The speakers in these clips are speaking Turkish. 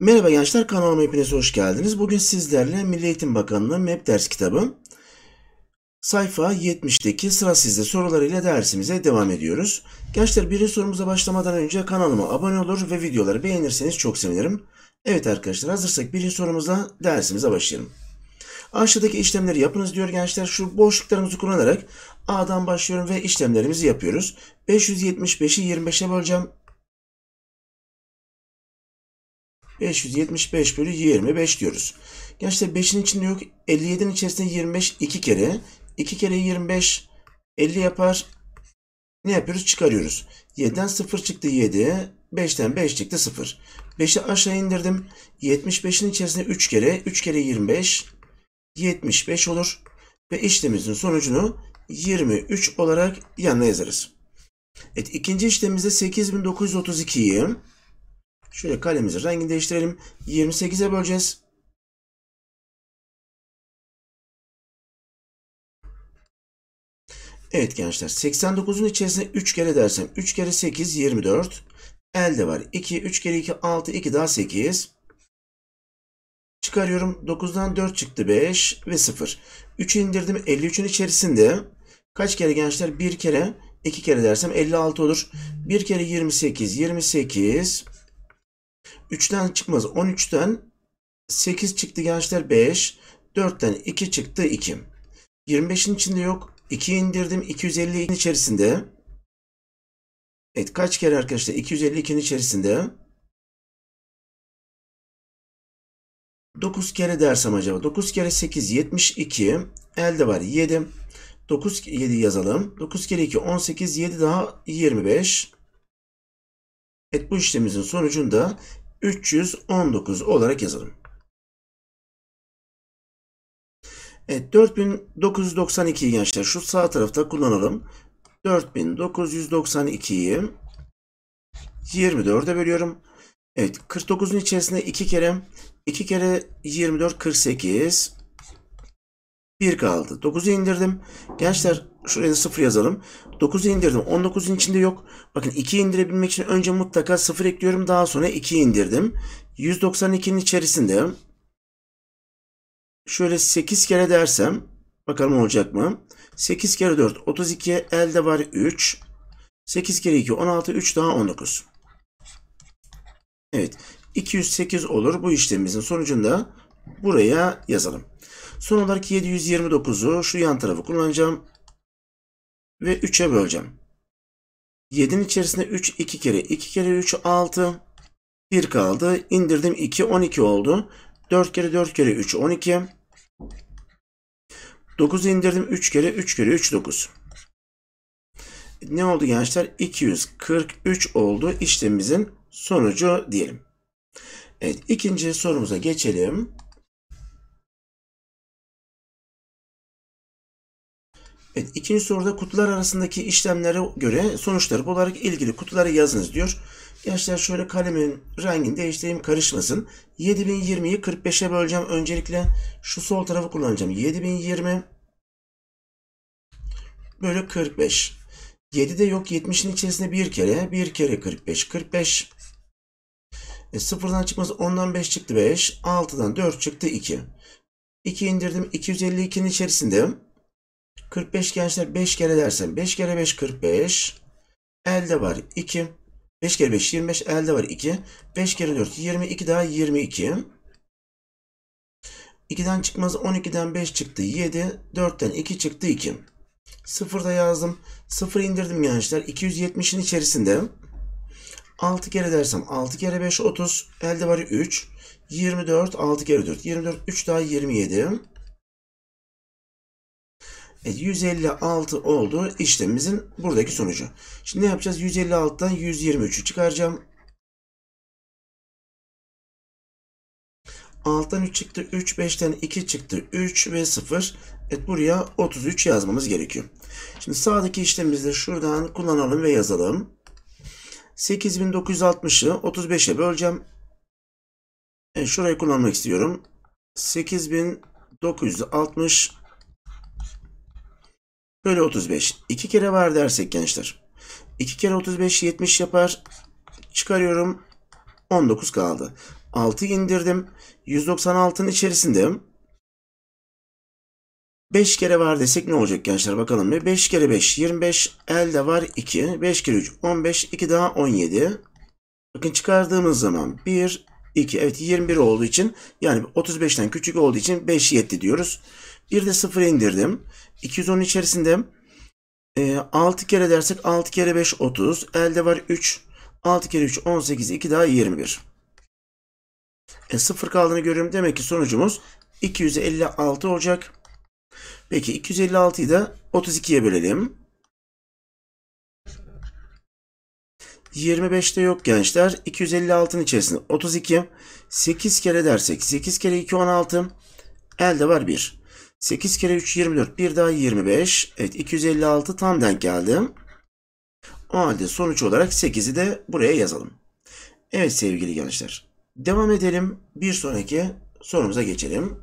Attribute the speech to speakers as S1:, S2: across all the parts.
S1: Merhaba gençler kanalıma hepiniz hoş geldiniz. Bugün sizlerle Milli Eğitim Bakanlığı MEP ders kitabı sayfa 70'teki sıra sizde sorularıyla dersimize devam ediyoruz. Gençler birinci sorumuza başlamadan önce kanalıma abone olur ve videoları beğenirseniz çok sevinirim. Evet arkadaşlar hazırsak birinci sorumuza dersimize başlayalım. Aşağıdaki işlemleri yapınız diyor gençler. Şu boşluklarımızı kullanarak A'dan başlıyorum ve işlemlerimizi yapıyoruz. 575'i 25'e böleceğim. 575 bölü 25 diyoruz. Gençler 5'in içinde yok. 57'nin içerisinde 25 2 kere. 2 kere 25 50 yapar. Ne yapıyoruz? Çıkarıyoruz. 7'den 0 çıktı 7. 5'ten 5 çıktı 0. 5'i aşağı indirdim. 75'in içerisinde 3 kere. 3 kere 25. 75 olur. Ve işlemimizin sonucunu 23 olarak yanına yazarız. Evet ikinci işlemimizde 8932'yi
S2: şöyle kalemizin rengini değiştirelim. 28'e böleceğiz. Evet gençler 89'un
S1: içerisine 3 kere dersem 3 kere 8 24. Elde var 2 3 kere 2 6 2 daha 8. Çıkarıyorum 9'dan 4 çıktı 5 ve 0. 3'ü indirdim 53'ün içerisinde Kaç kere gençler? Bir kere, iki kere dersem 56 olur. Bir kere 28, 28. 3'ten çıkmaz. 13'ten 8 çıktı gençler 5. 4'ten 2 çıktı 2. 25'in içinde yok. 2 indirdim. 252'nin içerisinde.
S2: Evet kaç kere arkadaşlar? 252'nin içerisinde. 9 kere dersem acaba? 9 kere 8
S1: 72. Elde var 7. 9, 7 yazalım. 9 kere 2,
S2: 18, 7 daha 25. Evet bu işlemimizin sonucunda 319 olarak yazalım.
S1: Evet 4992'yi gençler şu sağ tarafta kullanalım. 4992'yi 24'e bölüyorum. Evet 49'un içerisinde 2 kere 2 kere 24 48 1 kaldı. 9'u indirdim. Gençler şuraya da 0 yazalım. 9'u indirdim. 19'un içinde yok. Bakın 2'yi indirebilmek için önce mutlaka 0 ekliyorum. Daha sonra 2'yi indirdim. 192'nin içerisinde şöyle 8 kere dersem bakalım olacak mı? 8 kere 4 32 elde var 3. 8 kere 2 16 3 daha 19. Evet 208 olur. Bu işlemimizin sonucunda buraya yazalım. Son olarak 729'u şu yan tarafı kullanacağım. Ve 3'e böleceğim. 7'nin içerisinde 3 2 kere 2 kere 3 6 1 kaldı. İndirdim 2 12 oldu. 4 kere 4 kere 3 12. 9 indirdim 3 kere 3 kere 3 9. Ne oldu gençler? 243 oldu işlemimizin sonucu diyelim.
S2: Evet ikinci sorumuza geçelim. İkinci soruda kutular arasındaki işlemlere
S1: göre sonuçları olarak ilgili kutuları yazınız diyor. Gençler şöyle kalemin rengini değiştireyim karışmasın. 7020'yi 45'e böleceğim. Öncelikle şu sol tarafı kullanacağım. 7020 bölü 45. 7 de yok 70'in içerisinde bir kere. Bir kere 45. 45. E, sıfırdan çıkmaz 10'dan 5 çıktı 5. 6'dan 4 çıktı 2. 2 indirdim. 252'nin içerisinde 45 gençler 5 kere dersen 5 kere 5 45. Elde var 2. 5 kere 5 25 elde var 2. 5 kere 4 22 daha 22. 2'den çıkmaz 12'den 5 çıktı 7. 4'ten 2 çıktı 2. 0 da yazdım. 0 indirdim gençler. 270'in içerisinde. 6 kere dersem 6 kere 5 30. Elde var 3. 24 6 kere 4. 24 3 daha 27. Evet 156 oldu işlemimizin buradaki sonucu. Şimdi ne yapacağız? 156'dan 123'ü çıkaracağım. Alttan 3 çıktı 3, 5'ten 2 çıktı 3 ve 0. Evet buraya 33 yazmamız gerekiyor. Şimdi sağdaki işlemimizde şuradan kullanalım ve yazalım. 8960'ı 35'e böleceğim. Evet, şurayı kullanmak istiyorum. 8960 bölü 35. 2 kere var dersek gençler. 2 kere 35 70 yapar. Çıkarıyorum. 19 kaldı. 6 indirdim. 196'nın içerisindeyim. 5 kere var desek ne olacak gençler bakalım 5 kere 5 25 elde var 2. 5 kere 3 15 2 daha 17. Bakın çıkardığımız zaman 1 2 evet 21 olduğu için yani 35'ten küçük olduğu için 5 yetti diyoruz. Bir de 0 indirdim. 210 içerisinde 6 e, kere dersek 6 kere 5 30. Elde var 3. 6 kere 3 18. 2 daha 21. E, 0 kaldığını görüyorum. Demek ki sonucumuz 256 olacak. Peki 256'yı da 32'ye bölelim. 25'te yok gençler. 256'ın içerisinde 32. 8 kere dersek 8 kere 2 16. Elde var 1. 8 kere 3 24. Bir daha 25. Evet 256 tam denk geldim. O halde sonuç olarak 8'i de buraya yazalım. Evet sevgili gençler. Devam edelim. Bir sonraki sorumuza geçelim.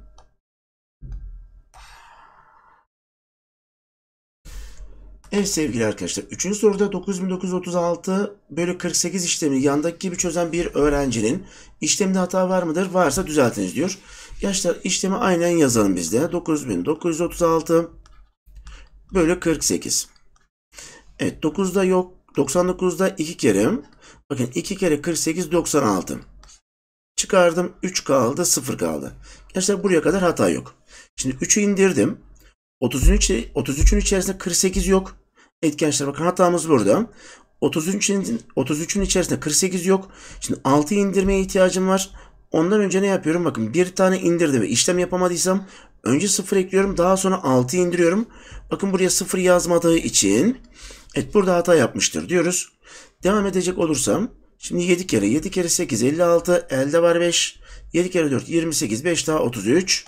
S1: Evet sevgili arkadaşlar. Üçüncü soruda 9936 bölü 48 işlemi yandaki gibi çözen bir öğrencinin işlemde hata var mıdır? Varsa düzeltiniz diyor. Yaşlar işlemi aynen yazalım biz de. 9936 bölü 48. Evet 9'da yok. 99'da 2 kere. Bakın 2 kere 48 96. Çıkardım 3 kaldı 0 kaldı. Gençler buraya kadar hata yok. Şimdi 3'ü indirdim. 33, 33'ün içerisinde 48 yok. Evet gençler bakın hatamız burada. 33'ün 33'ün içerisinde 48 yok. Şimdi 6 indirmeye ihtiyacım var. Ondan önce ne yapıyorum? Bakın bir tane indirdim. İşlem yapamadıysam önce 0 ekliyorum. Daha sonra 6 indiriyorum. Bakın buraya 0 yazmadığı için evet burada hata yapmıştır diyoruz. Devam edecek olursam şimdi 7 kere 7 kere 8 56 elde var 5 7 kere 4 28 5 daha 33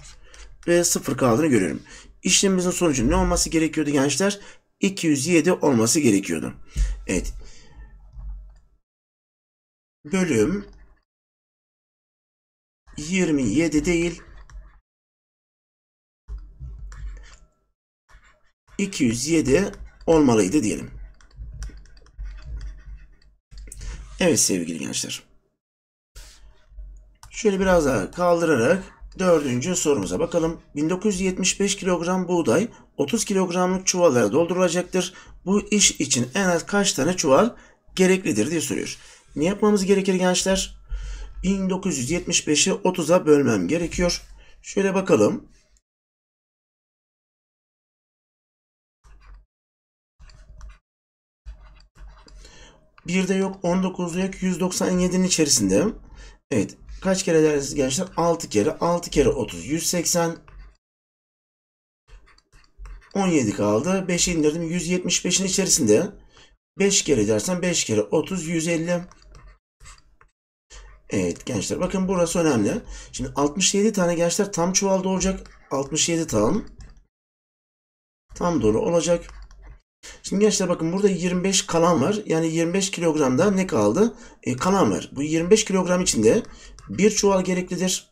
S1: ve 0 kaldığını görüyorum. İşlemimizin sonucu ne olması gerekiyordu gençler? 207 olması gerekiyordu.
S2: Evet. Bölüm 27 değil 207 olmalıydı diyelim.
S1: Evet sevgili gençler. Şöyle biraz daha kaldırarak dördüncü sorumuza bakalım. 1975 kilogram buğday 30 kilogramlık çuvallara doldurulacaktır. Bu iş için en az kaç tane çuval gereklidir diye soruyor. Ne yapmamız gerekir gençler?
S2: 1975'i 30'a bölmem gerekiyor. Şöyle bakalım. Bir de yok 19'lu yok 197'nin içerisinde.
S1: Evet. Kaç kere dersiniz gençler? 6 kere. 6 kere 30. 180. 17 kaldı. 5'i indirdim. 175'in içerisinde. 5 kere dersen 5 kere 30. 150. Evet gençler bakın burası önemli. Şimdi 67 tane gençler tam çuvalda olacak. 67 tam. Tam doğru olacak. Şimdi gençler bakın burada 25 kalan var. Yani 25 kilogramda ne kaldı? E, kalan var. Bu 25 kilogram içinde
S2: bir çuval gereklidir.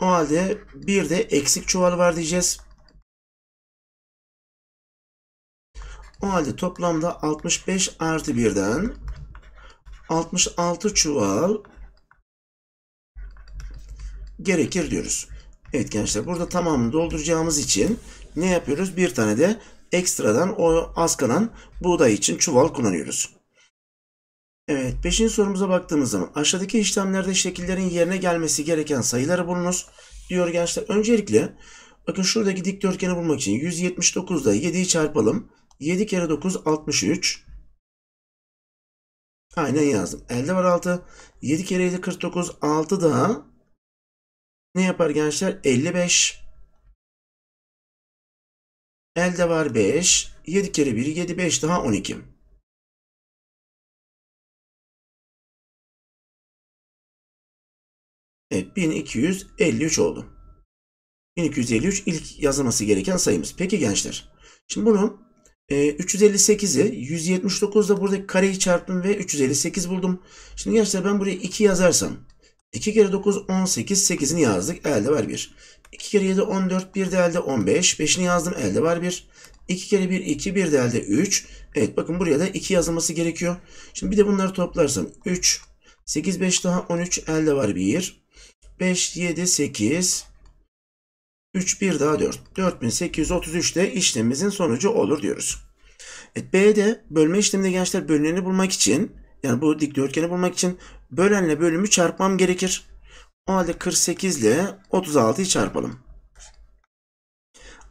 S2: O halde bir de eksik çuval var diyeceğiz.
S1: O halde toplamda 65 artı birden. 66 çuval gerekir diyoruz. Evet gençler burada tamamını dolduracağımız için ne yapıyoruz? Bir tane de ekstradan o az kalan buğday için çuval kullanıyoruz. Evet 5. sorumuza baktığımız zaman aşağıdaki işlemlerde şekillerin yerine gelmesi gereken sayıları bulunuz diyor gençler. Öncelikle bakın şuradaki dikdörtgeni bulmak için 179'da 7'yi çarpalım. 7 kere 9 63. Aynen yazdım. Elde var 6. 7 kere 7 49. 6 daha ne yapar gençler? 55.
S2: Elde var 5. 7 kere 1 7 5 daha 12. Evet 1253 oldu. 1253 ilk yazılması gereken sayımız. Peki gençler. Şimdi bunu e,
S1: 358'i 179'da buradaki kareyi çarptım ve 358 buldum. Şimdi gençler ben buraya 2 yazarsam 2 kere 9 18 8'ini yazdık elde var 1. 2 kere 7 14 1 de elde 15 5'ini yazdım elde var 1. 2 kere 1 2 1 de elde 3. Evet bakın buraya da 2 yazılması gerekiyor. Şimdi bir de bunları toplarsam 3 8 5 daha 13 elde var 1. 5 7 8 3 1 daha 4. 4833 de işlemimizin sonucu olur diyoruz. Evet, B'de bölme işleminde gençler bölüneni bulmak için yani bu dikdörtgeni bulmak için bölenle bölümü çarpmam gerekir. O halde 48 ile 36'yı çarpalım.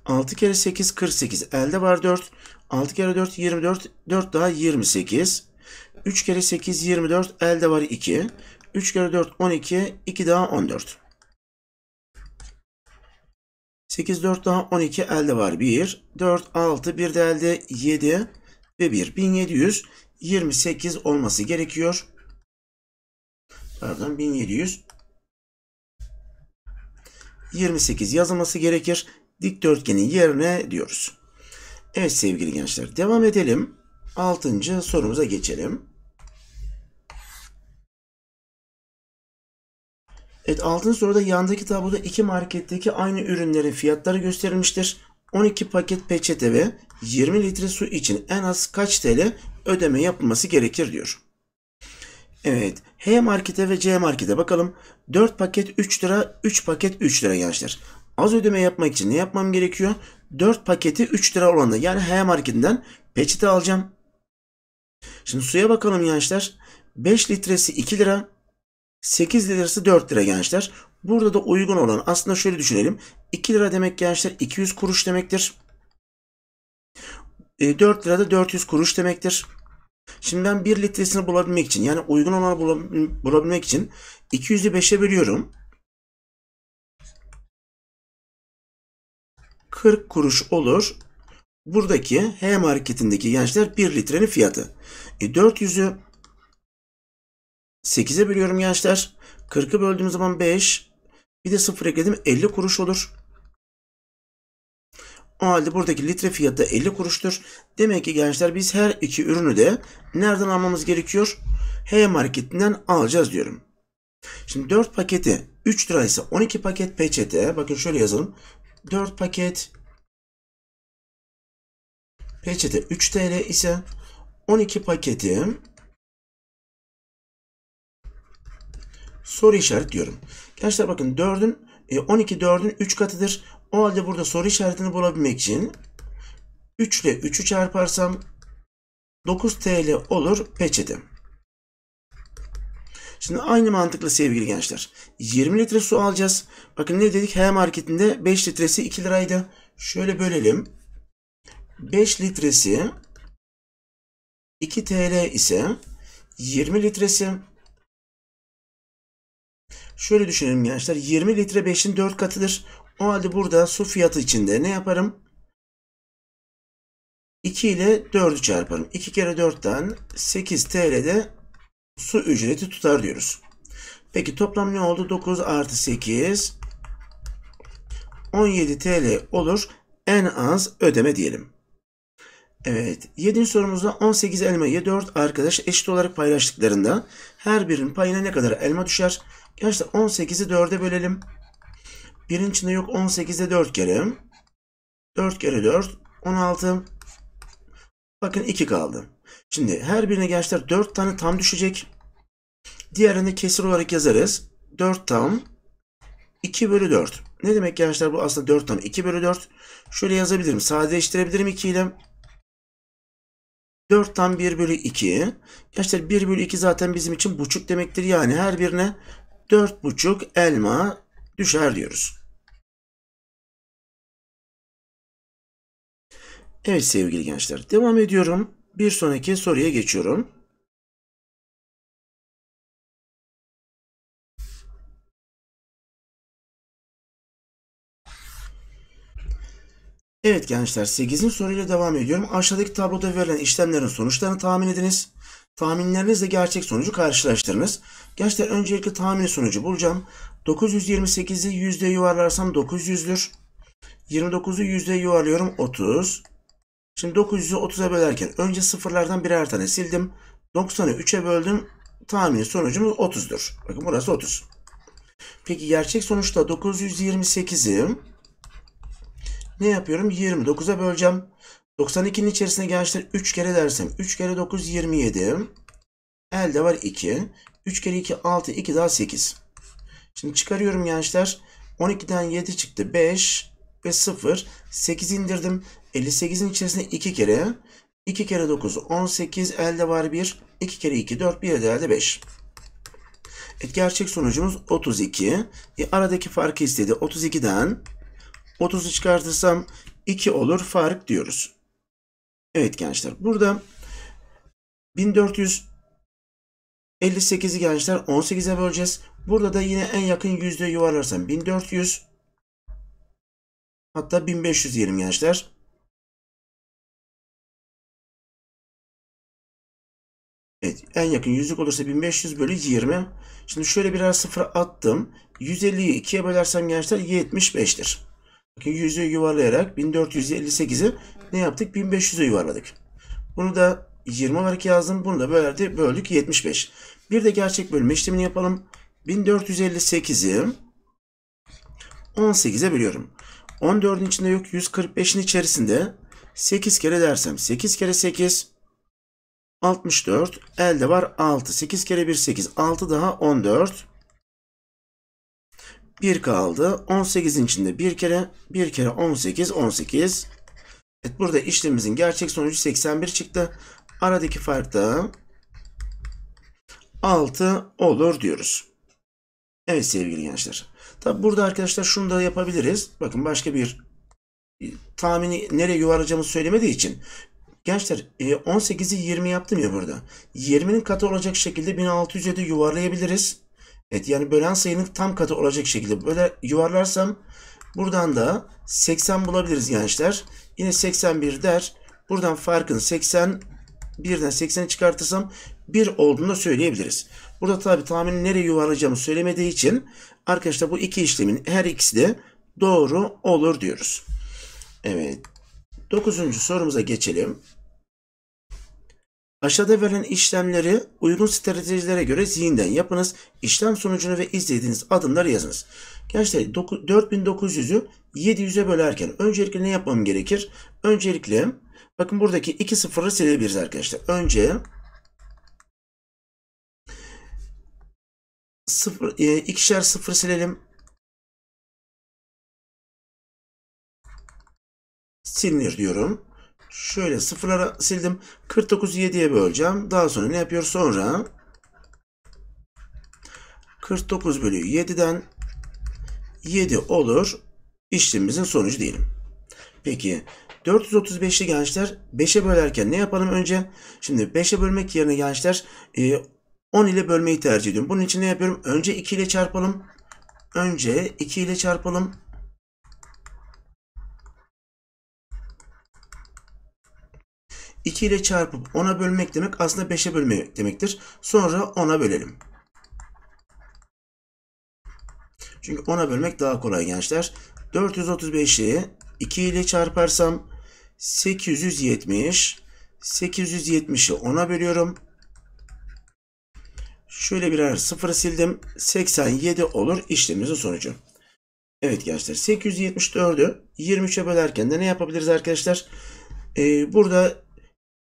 S1: 6 kere 8 48. Elde var 4. 6 kere 4 24. 4 daha 28. 3 kere 8 24. Elde var 2. 3 kere 4 12. 2 daha 14. 8, 4 daha 12 elde var. 1, 4, 6, 1 de elde 7 ve 1. 1728 olması gerekiyor. Pardon 1.728 28 yazılması gerekir. Dikdörtgenin yerine diyoruz. Evet sevgili gençler devam edelim. 6. sorumuza geçelim. Evet 6. soruda yandaki tabloda iki marketteki aynı ürünlerin fiyatları gösterilmiştir. 12 paket peçete ve 20 litre su için en az kaç TL ödeme yapılması gerekir diyor. Evet H markete ve C markete bakalım. 4 paket 3 lira 3 paket 3 lira gençler. Az ödeme yapmak için ne yapmam gerekiyor? 4 paketi 3 lira olanı yani H marketinden peçete alacağım. Şimdi suya bakalım gençler. 5 litresi 2 lira, 8 lirası 4 lira gençler. Burada da uygun olan aslında şöyle düşünelim. 2 lira demek gençler 200 kuruş demektir. 4 e, lira da 400 kuruş demektir. Şimdi ben 1 litresini bulabilmek için yani uygun olanı
S2: bulabilmek için 200'ü 5'e bölüyorum. 40 kuruş olur. Buradaki H marketindeki
S1: gençler 1 litrenin fiyatı. E 400'ü 8'e bölüyorum gençler. 40'ı böldüğüm zaman 5. Bir de 0 ekledim 50 kuruş olur. O halde buradaki litre fiyatı da 50 kuruştur. Demek ki gençler biz her iki ürünü de nereden almamız gerekiyor? H marketinden alacağız diyorum. Şimdi 4 paketi 3 liraysa 12 paket peçete. Bakın şöyle
S2: yazalım. 4 paket peçete 3 TL ise 12 paketim.
S1: soru işareti diyorum. Gençler bakın 4'ün 12 4'ün 3 katıdır. O halde burada soru işaretini bulabilmek için 3 ile 3'ü çarparsam 9 TL olur peçete. Şimdi aynı mantıkla sevgili gençler. 20 litre su alacağız. Bakın ne dedik? H marketinde 5 litresi 2 liraydı. Şöyle bölelim. 5 litresi 2 TL ise 20 litresi Şöyle düşünelim gençler. 20 litre 5'in 4 katıdır. O halde burada su fiyatı içinde ne yaparım? 2 ile 4'ü çarparım. 2 kere 4'ten 8 TL'de su ücreti tutar diyoruz. Peki toplam ne oldu? 9 artı 8 17 TL olur. En az ödeme diyelim. Evet. 7. sorumuzda 18 elmayı 4 arkadaş eşit olarak paylaştıklarında her birinin payına ne kadar elma düşer? Arkadaşlar 18'i 4'e bölelim. Birin içinde yok 18'de 4 kere. 4 kere 4 16. Bakın 2 kaldı. Şimdi her birine gençler 4 tane tam düşecek. Diğerine kesir olarak yazarız. 4 tam 2 bölü 4. Ne demek gençler bu aslında 4 tam 2 bölü 4. Şöyle yazabilirim. Sadeleştirebilirim 2 ile. 4 tam 1 bölü 2. Gençler 1 bölü 2 zaten bizim için buçuk demektir.
S2: Yani her birine 4,5 elma düşer diyoruz. Evet sevgili gençler devam ediyorum. Bir sonraki soruya geçiyorum. Evet gençler 8. soruyla devam ediyorum. Aşağıdaki tabloda
S1: verilen işlemlerin sonuçlarını tahmin ediniz. Tahminlerinizle gerçek sonucu karşılaştırınız. Gençler öncelikle tahmin sonucu bulacağım. 928'i yüzde yuvarlarsam 900'dür. 29'u yüzde yuvarlıyorum 30. Şimdi 900'ü 30'a bölerken önce sıfırlardan birer tane sildim. 90'ı 3'e böldüm. Tahmin sonucumuz 30'dur. Bakın burası 30. Peki gerçek sonuçta 928'i ne yapıyorum? 29'a böleceğim. 92'nin içerisine gençler 3 kere dersem 3 kere 9 27. Elde var 2. 3 kere 2 6 2 daha 8. Şimdi çıkarıyorum gençler. 12'den 7 çıktı 5 ve 0. 8 indirdim. 58'in içerisinde 2 kere. 2 kere 9 18 elde var 1. 2 kere 2 4 bir de elde 5. Evet, gerçek sonucumuz 32. E, aradaki farkı istedi. 32'den 30'u çıkartırsam 2 olur fark diyoruz. Evet gençler burada 1458'i gençler
S2: 18'e böleceğiz. Burada da yine en yakın yüzde yuvarlarsam 1400 hatta 1500 diyelim gençler. Evet en yakın yüzlük olursa 1500 bölü 20.
S1: Şimdi şöyle birer sıfır attım. 150'yi 2'ye bölersem gençler 75'tir. Bakın yüzde yuvarlayarak 1458'i ne yaptık? 1500'e yuvarladık. Bunu da 20 olarak yazdım. Bunu da böylece böldük 75. Bir de gerçek bölme işlemini yapalım. 1458'i 18'e bölüyorum. 14'ün içinde yok 145'in içerisinde 8 kere dersem 8 kere 8 64 elde var 6 8 kere 1 8 6 daha 14 1 kaldı 18'in içinde 1 kere 1 kere 18 18 Evet, burada işlemimizin gerçek sonucu 81 çıktı. Aradaki fark da 6 olur diyoruz. Evet sevgili gençler. Tabi burada arkadaşlar şunu da yapabiliriz. Bakın başka bir tahmini nereye yuvarlayacağımızı söylemediği için. Gençler 18'i e, 20 yaptım ya burada. 20'nin katı olacak şekilde 1607 yuvarlayabiliriz. Evet yani bölen sayının tam katı olacak şekilde böyle yuvarlarsam buradan da 80 bulabiliriz gençler. Yine 81 der. Buradan farkın 80 1'den 80'i çıkartırsam 1 olduğunu da söyleyebiliriz. Burada tabi tahmini nereye yuvarlayacağımı söylemediği için arkadaşlar bu iki işlemin her ikisi de doğru olur diyoruz. Evet. 9. sorumuza geçelim. Aşağıda verilen işlemleri uygun stratejilere göre zihinden yapınız. İşlem sonucunu ve izlediğiniz adımları yazınız. Gençler 4900'ü 700'e bölerken öncelikle ne yapmam gerekir? Öncelikle bakın buradaki 2 sıfırı
S2: silebiliriz arkadaşlar. Önce sıfır, e, ikişer sıfır silelim. Silinir diyorum. Şöyle sıfırlara sildim.
S1: 49'u 7'ye böleceğim. Daha sonra ne yapıyor? Sonra 49 bölü 7'den 7 olur işlemimizin sonucu diyelim. Peki 435'li gençler 5'e bölerken ne yapalım önce? Şimdi 5'e bölmek yerine gençler 10 e, ile bölmeyi tercih ediyorum. Bunun için ne yapıyorum? Önce 2 ile çarpalım. Önce 2 ile çarpalım. İki ile çarpıp ona bölmek demek aslında beşe bölmek demektir. Sonra ona bölelim. Çünkü 10'a bölmek daha kolay gençler. 435'i 2 ile çarparsam 870. 870'i 10'a bölüyorum. Şöyle birer sıfır sildim. 87 olur işlemimizin sonucu. Evet gençler 874'ü 23'e bölerken de ne yapabiliriz arkadaşlar? Ee, burada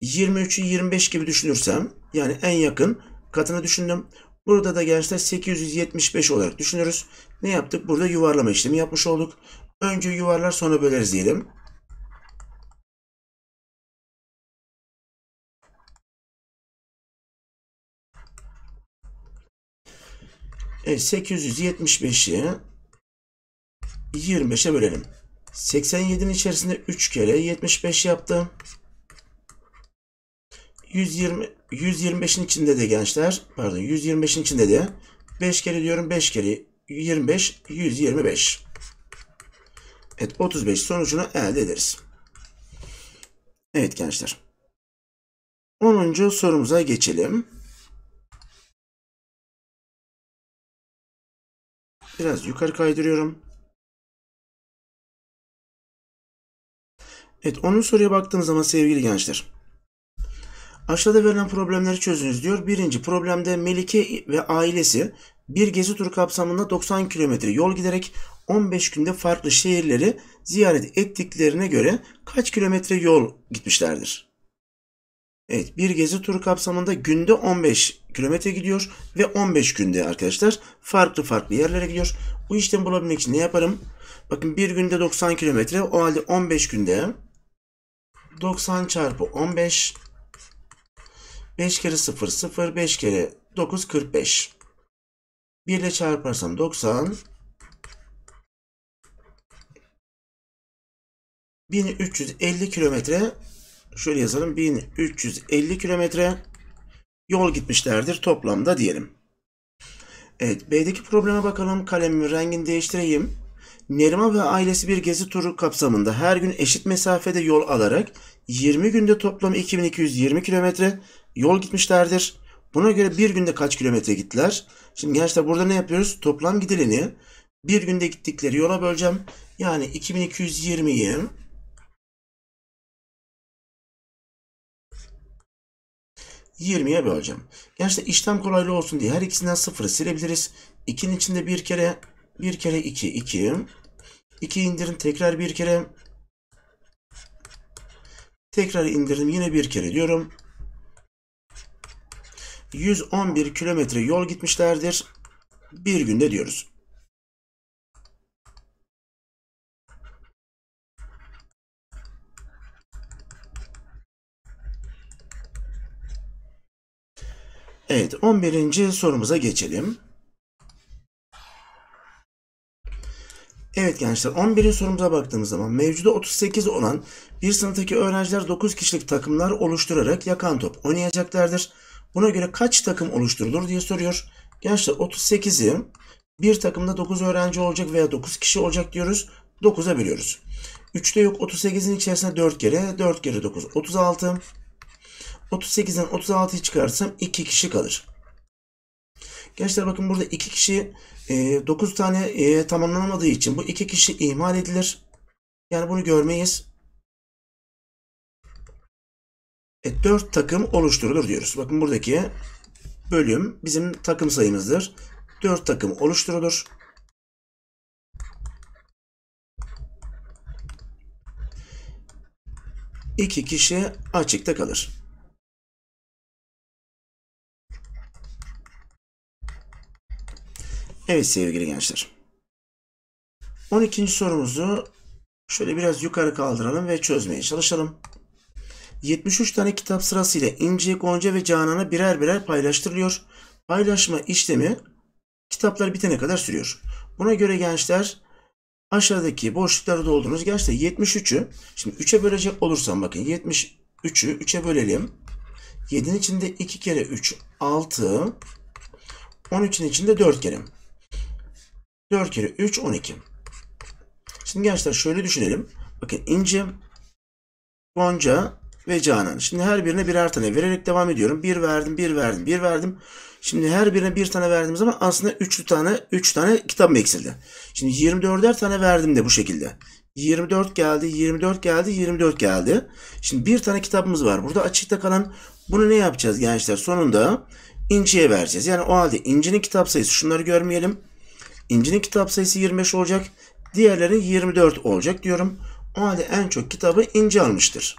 S1: 23'ü 25 gibi düşünürsem yani en yakın katını düşündüm. Burada da gençler 875 olarak düşünürüz. Ne yaptık? Burada yuvarlama işlemi yapmış olduk.
S2: Önce yuvarlar sonra böleriz diyelim. Evet 875'i 25'e bölelim.
S1: 87'nin içerisinde 3 kere 75 yaptı. 120 125'in içinde de gençler pardon 125'in içinde de 5 kere diyorum 5 kere 25 125. Evet 35 sonucunu elde ederiz. Evet gençler.
S2: 10. sorumuza geçelim. Biraz yukarı kaydırıyorum. Evet 10. soruya baktığımız zaman sevgili gençler.
S1: Aşağıda verilen problemleri çözünüz diyor. Birinci problemde Melike ve ailesi bir gezi turu kapsamında 90 kilometre yol giderek 15 günde farklı şehirleri ziyaret ettiklerine göre kaç kilometre yol gitmişlerdir? Evet bir gezi turu kapsamında günde 15 kilometre gidiyor ve 15 günde arkadaşlar farklı farklı yerlere gidiyor. Bu işlemi bulabilmek için ne yaparım? Bakın bir günde 90 kilometre o halde 15 günde 90 çarpı 15 5 kere 0 0 5 kere 9 45.
S2: 1 ile çarparsam 90 1350 kilometre şöyle yazalım
S1: 1350 kilometre yol gitmişlerdir toplamda diyelim. Evet B'deki probleme bakalım Kalemimi rengini değiştireyim. Neriman ve ailesi bir gezi turu kapsamında her gün eşit mesafede yol alarak 20 günde toplam 2220 kilometre yol gitmişlerdir. Buna göre bir günde kaç kilometre gittiler? Şimdi gençler burada ne yapıyoruz? Toplam gidileni bir günde gittikleri yola böleceğim. Yani
S2: 2220'yi 20'ye böleceğim. Gençler işlem kolaylığı olsun diye her ikisinden sıfırı
S1: silebiliriz. 2'nin içinde bir kere bir kere 2 2 2 indirin tekrar bir kere tekrar indirdim yine bir kere diyorum. 111 kilometre yol gitmişlerdir.
S2: Bir günde diyoruz.
S1: Evet 11. sorumuza geçelim. Evet gençler 11. sorumuza baktığımız zaman mevcuda 38 olan bir sınıftaki öğrenciler 9 kişilik takımlar oluşturarak yakan top oynayacaklardır. Buna göre kaç takım oluşturulur diye soruyor. Gençler 38'i bir takımda 9 öğrenci olacak veya 9 kişi olacak diyoruz. 9'a bölüyoruz. 3'te yok 38'in içerisinde 4 kere 4 kere 9 36. 38'den 36'yı çıkarsam 2 kişi kalır. Gençler bakın burada 2 kişi 9 e, tane e, tamamlanamadığı için bu 2 kişi ihmal edilir. Yani bunu görmeyiz. e, 4 takım oluşturulur diyoruz. Bakın buradaki bölüm bizim takım sayımızdır. 4 takım oluşturulur.
S2: İki kişi açıkta kalır. Evet sevgili gençler. 12. sorumuzu
S1: şöyle biraz yukarı kaldıralım ve çözmeye çalışalım. 73 tane kitap sırasıyla İnci, Gonca ve Canan'a birer birer paylaştırılıyor. Paylaşma işlemi kitaplar bitene kadar sürüyor. Buna göre gençler aşağıdaki boşlukları doldurunuz. Gençler 73'ü şimdi 3'e bölecek olursam bakın 73'ü 3'e bölelim. 7'nin içinde 2 kere 3 6 13'ün içinde 4 kere. 4 kere 3 12. Şimdi gençler şöyle düşünelim. Bakın İnci, Gonca ve Canan. Şimdi her birine birer tane vererek devam ediyorum. Bir verdim, bir verdim, bir verdim. Şimdi her birine bir tane verdiğim zaman aslında üçlü tane, üç tane kitabım eksildi. Şimdi 24'er tane verdim de bu şekilde. 24 geldi, 24 geldi, 24 geldi. Şimdi bir tane kitabımız var. Burada açıkta kalan bunu ne yapacağız gençler? Sonunda inciye vereceğiz. Yani o halde incinin kitap sayısı şunları görmeyelim. İncinin kitap sayısı 25 olacak. Diğerleri 24 olacak diyorum. O halde en çok kitabı inci almıştır.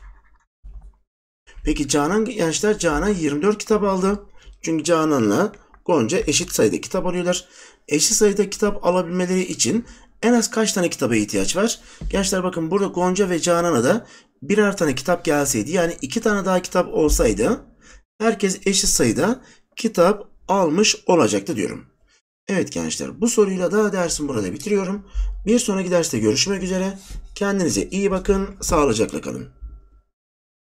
S1: Peki Canan gençler Canan 24 kitap aldı. Çünkü Canan'la Gonca eşit sayıda kitap alıyorlar. Eşit sayıda kitap alabilmeleri için en az kaç tane kitaba ihtiyaç var? Gençler bakın burada Gonca ve Canan'a da birer tane kitap gelseydi yani iki tane daha kitap olsaydı herkes eşit sayıda kitap almış olacaktı diyorum. Evet gençler bu soruyla da dersim burada bitiriyorum. Bir sonraki derste görüşmek üzere. Kendinize iyi bakın, sağlıcakla kalın.